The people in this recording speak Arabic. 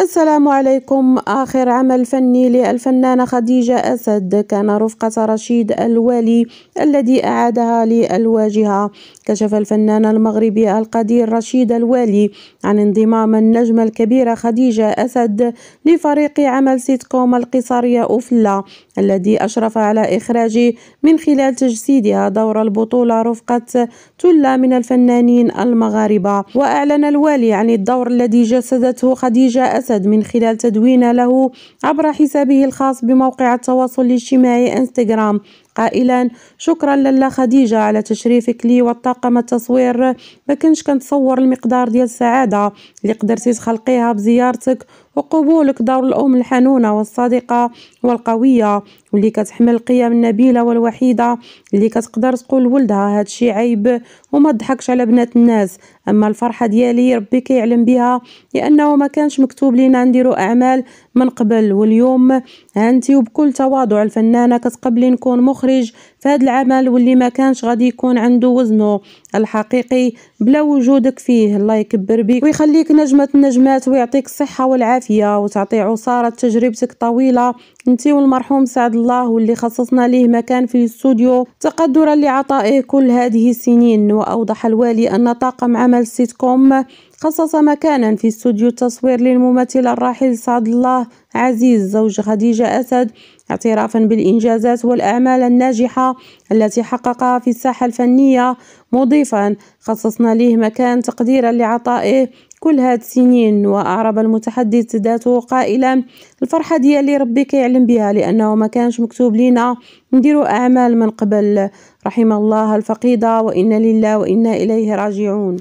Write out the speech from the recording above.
السلام عليكم آخر عمل فني للفنانة خديجة أسد كان رفقة رشيد الوالي الذي أعادها للواجهة كشف الفنان المغربي القدير رشيد الوالي عن انضمام النجمة الكبيرة خديجة أسد لفريق عمل سيتكوم القصرية أوفلا الذي أشرف على إخراجه من خلال تجسيدها دور البطولة رفقة تلة من الفنانين المغاربة وأعلن الوالي عن الدور الذي جسدته خديجة أسد الأسد من خلال تدوين له عبر حسابه الخاص بموقع التواصل الاجتماعي انستغرام قائلا شكرا لاله خديجة على تشريفك لي والطاقم التصوير ما كنتش كنتصور المقدار ديال السعادة اللي قدرتي تخلقيها بزيارتك وقبولك دور الأم الحنونة والصادقة والقوية واللي كتحمل القيم النبيلة والوحيدة اللي كتقدر تقول لولدها هذا الشيء عيب وما تضحكش على بنات الناس أما الفرحة ديالي ربي كيعلم بها لأنه ما كانش مكتوب لينا نديرو أعمال من قبل واليوم هانتي وبكل تواضع الفنانة كتقبلي نكون مخ المخرج في هذا العمل واللي ما كانش غادي يكون عنده وزنه الحقيقي بلا وجودك فيه الله يكبر بيك ويخليك نجمة النجمات ويعطيك الصحة والعافية وتعطي عصارة تجربتك طويلة انتي والمرحوم سعد الله واللي خصصنا ليه مكان في الاستوديو تقدرا لعطائه كل هذه السنين وأوضح الوالي أن طاقم عمل سيتكوم خصص مكانا في استوديو التصوير للممثل الراحل سعد الله عزيز زوج خديجة أسد اعترافا بالإنجازات والأعمال الناجحة التي حققها في الساحة الفنية مضيفا خصصنا ليه مكان تقديرا لعطائه كل هاد السنين وأعرب المتحدث ذاته قائلا الفرحة ديالي ربي كيعلم بها لأنه ما كانش مكتوب لينا نديرو أعمال من قبل رحم الله الفقيدة وإنا لله وإنا إليه راجعون